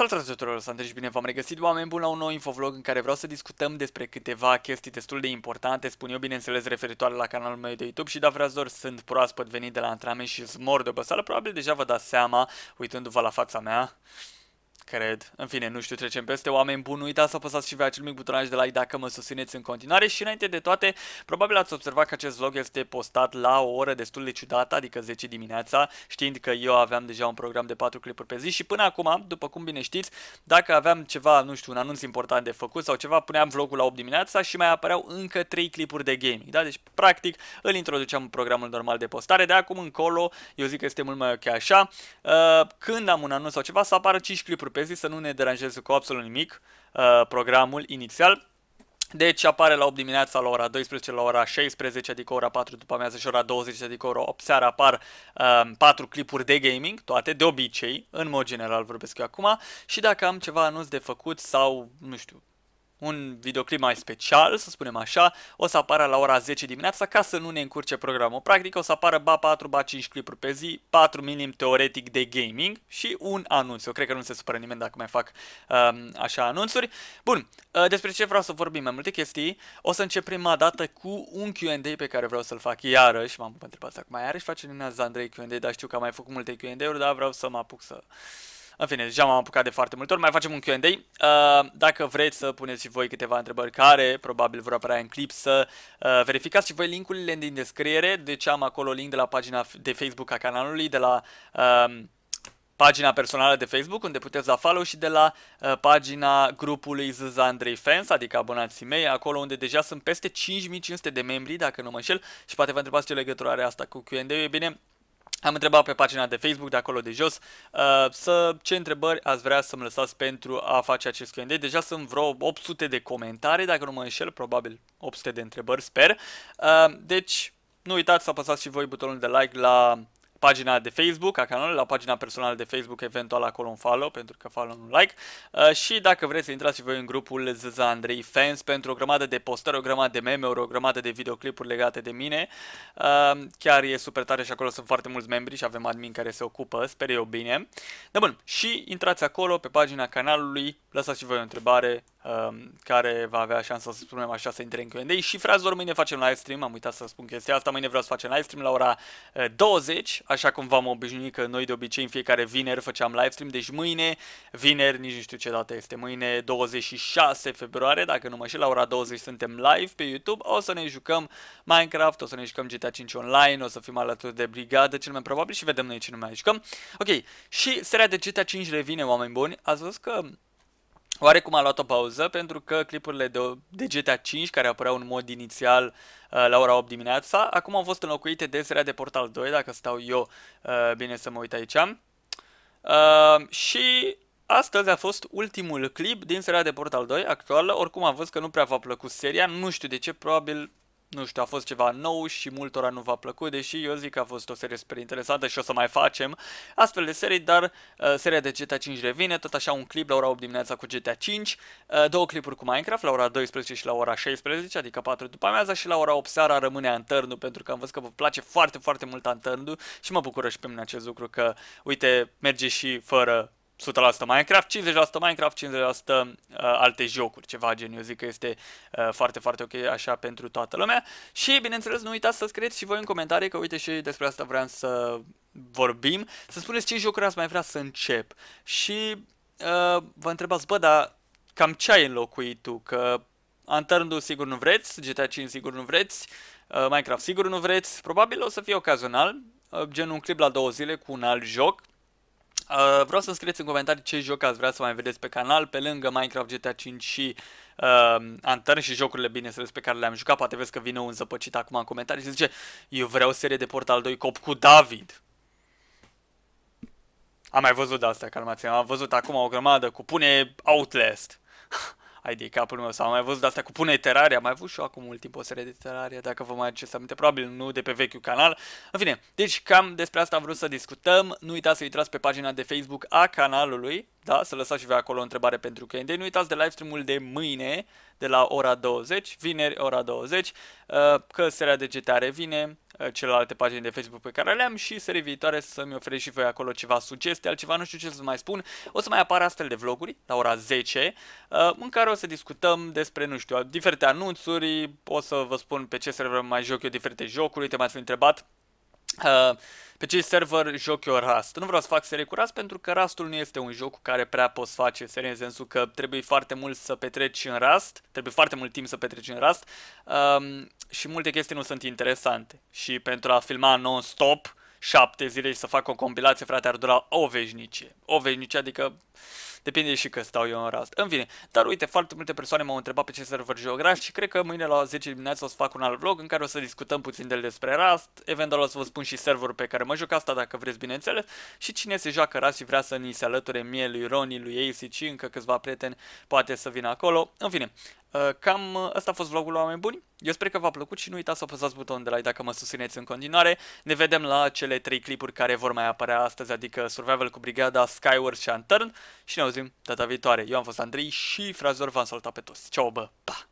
Salutare tuturor, sunt și bine v-am regăsit oameni buni la un nou infovlog în care vreau să discutăm despre câteva chestii destul de importante, spun eu bineînțeles referitoare la canalul meu de YouTube și da vrazor sunt proaspăt venit de la antrenament și smor de oboseală, probabil deja vă dați seama uitându-vă la fața mea. Cred. În fine, nu știu, trecem peste. Oameni buni, nu uitați să apăsați și pe acel mic butonaj de like dacă mă susțineți în continuare și înainte de toate, probabil ați observat că acest vlog este postat la o oră destul de ciudată, adică 10 dimineața, știind că eu aveam deja un program de 4 clipuri pe zi și până acum, după cum bine știți, dacă aveam ceva, nu știu, un anunț important de făcut sau ceva, puneam vlogul la 8 dimineața și mai apăreau încă 3 clipuri de gaming, da? Deci, practic, îl introduceam în programul normal de postare, de acum încolo, eu zic că este mult mai ok așa, uh, când am un anunț sau ceva, să apară 5 clipuri pe zi, să nu ne deranjeze cu absolut nimic uh, programul inițial. Deci apare la 8 dimineața, la ora 12, la ora 16, adică ora 4 după amiază și ora 20, adică ora 8 seara, apar um, uh, 4 clipuri de gaming, toate de obicei, în mod general vorbesc eu acum, și dacă am ceva anunț de făcut sau, nu știu, un videoclip mai special, să spunem așa, o să apară la ora 10 dimineața ca să nu ne încurce programul. Practic o să apară ba 4, ba 5 clipuri pe zi, 4 minim teoretic de gaming și un anunț. Eu cred că nu se supără nimeni dacă mai fac um, așa anunțuri. Bun, uh, despre ce vreau să vorbim mai multe chestii, o să încep prima dată cu un Q&A pe care vreau să-l fac iarăși, m-am întrebat dacă mai are și face Nina Zandrei Q&A, dar știu că am mai făcut multe Q&A-uri, dar vreau să mă apuc să în fine, deja m-am apucat de foarte multe ori, mai facem un Q&A. Uh, dacă vreți să puneți și voi câteva întrebări care probabil vor apărea în clip, să uh, verificați și voi linkurile din descriere. Deci am acolo link de la pagina de Facebook a canalului, de la... Uh, pagina personală de Facebook unde puteți da follow și de la uh, pagina grupului Zâza Andrei Fans, adică abonații mei, acolo unde deja sunt peste 5500 de membri, dacă nu mă înșel, și poate vă întrebați ce legătură are asta cu Q&A, e bine, am întrebat pe pagina de Facebook de acolo de jos uh, să ce întrebări ați vrea să-mi lăsați pentru a face acest Q&A. Deja sunt vreo 800 de comentarii, dacă nu mă înșel, probabil 800 de întrebări, sper. Uh, deci, nu uitați să apăsați și voi butonul de like la pagina de Facebook a canalului, la pagina personală de Facebook, eventual acolo un follow, pentru că follow un like. Uh, și dacă vreți să intrați și voi în grupul Zăza Andrei Fans pentru o grămadă de postări, o grămadă de meme-uri, o grămadă de videoclipuri legate de mine. Uh, chiar e super tare și acolo sunt foarte mulți membri și avem admin care se ocupă, sper eu bine. Da bun, și intrați acolo pe pagina canalului, lăsați și voi o întrebare, Um, care va avea șansa, să spunem așa, să intre în Q&A și fraților, mâine facem live stream, am uitat să spun chestia asta, mâine vreau să facem live stream la ora 20, uh, așa cum v-am obișnuit că noi de obicei în fiecare vineri făceam live stream, deci mâine, vineri, nici nu știu ce dată este, mâine 26 februarie, dacă nu mă știu, la ora 20 suntem live pe YouTube, o să ne jucăm Minecraft, o să ne jucăm GTA 5 online, o să fim alături de brigadă cel mai probabil și vedem noi ce nu mai jucăm. Ok, și seria de GTA 5 revine, oameni buni, ați văzut că Oarecum a luat o pauză pentru că clipurile de, de GTA 5 care apăreau în mod inițial uh, la ora 8 dimineața, acum au fost înlocuite de seria de Portal 2, dacă stau eu uh, bine să mă uit aici. Uh, și astăzi a fost ultimul clip din seria de Portal 2 actuală, oricum am văzut că nu prea v-a plăcut seria, nu știu de ce, probabil nu știu, a fost ceva nou și multora nu v-a plăcut, deși eu zic că a fost o serie super interesantă și o să mai facem astfel de serii, dar uh, seria de GTA 5 revine, tot așa un clip la ora 8 dimineața cu GTA 5, uh, două clipuri cu Minecraft la ora 12 și la ora 16, adică 4 după amiaza și la ora 8 seara rămâne Anternu pentru că am văzut că vă place foarte, foarte mult Anternu și mă bucură și pe mine acest lucru că, uite, merge și fără 100% Minecraft, 50% Minecraft, 50% uh, alte jocuri, ceva gen, eu zic că este uh, foarte, foarte ok așa pentru toată lumea. Și, bineînțeles, nu uitați să scrieți și voi în comentarii, că uite și despre asta vreau să vorbim, să spuneți ce jocuri ați mai vrea să încep. Și uh, vă întrebați, bă, dar cam ce ai înlocuit tu? Că Unturned sigur nu vreți, GTA 5 sigur nu vreți, uh, Minecraft sigur nu vreți, probabil o să fie ocazional, uh, gen un clip la două zile cu un alt joc, Uh, vreau să scrieți în comentarii ce joc ați vrea să mai vedeți pe canal, pe lângă Minecraft, GTA 5 și uh, Antern și jocurile, bineînțeles, pe care le-am jucat. Poate vezi că vine un zăpăcit acum în comentarii și zice Eu vreau serie de Portal 2 cop cu David. Am mai văzut de astea, calmați Am văzut acum o grămadă cu pune Outlast. ai de capul meu sau am mai văzut de asta cu pune teraria, am mai văzut și eu acum mult timp o serie de teraria, dacă vă mai aduceți aminte, probabil nu de pe vechiul canal. În fine, deci cam despre asta am vrut să discutăm, nu uitați să intrați pe pagina de Facebook a canalului, da, să lăsați și voi acolo o întrebare pentru că nu uitați de livestream ul de mâine, de la ora 20, vineri ora 20, uh, că seria de GTA vine, uh, celelalte pagini de Facebook pe care le am și serii viitoare să-mi oferiți și voi acolo ceva sugestii, altceva, nu știu ce să mai spun. O să mai apară astfel de vloguri la ora 10 uh, în care o să discutăm despre, nu știu, diferite anunțuri, o să vă spun pe ce server mai joc eu diferite jocuri, te m-ați întrebat Uh, pe ce server joc eu Rust. Nu vreau să fac serie cu Rust pentru că Rustul nu este un joc cu care prea poți face serie în sensul că trebuie foarte mult să petreci în Rust, trebuie foarte mult timp să petreci în Rust um, și multe chestii nu sunt interesante. Și pentru a filma non-stop șapte zile și să fac o compilație, frate, ar dura o veșnicie. O veșnicie, adică depinde și că stau eu în rast. În fine, dar uite, foarte multe persoane m-au întrebat pe ce server geograf și cred că mâine la 10 dimineața o să fac un alt vlog în care o să discutăm puțin de despre rast, eventual o să vă spun și serverul pe care mă joc asta dacă vreți bineînțeles și cine se joacă rast și vrea să ni se alăture mie, lui Roni, lui Acy și încă câțiva prieteni poate să vină acolo. În fine, Uh, cam uh, ăsta a fost vlogul la oameni buni. Eu sper că v-a plăcut și nu uitați să apăsați butonul de like dacă mă susțineți în continuare. Ne vedem la cele trei clipuri care vor mai apărea astăzi, adică Survival cu Brigada, Skyward și Unturn. Și ne auzim data viitoare. Eu am fost Andrei și Frazor v-am salutat pe toți. Ceau, bă! Pa!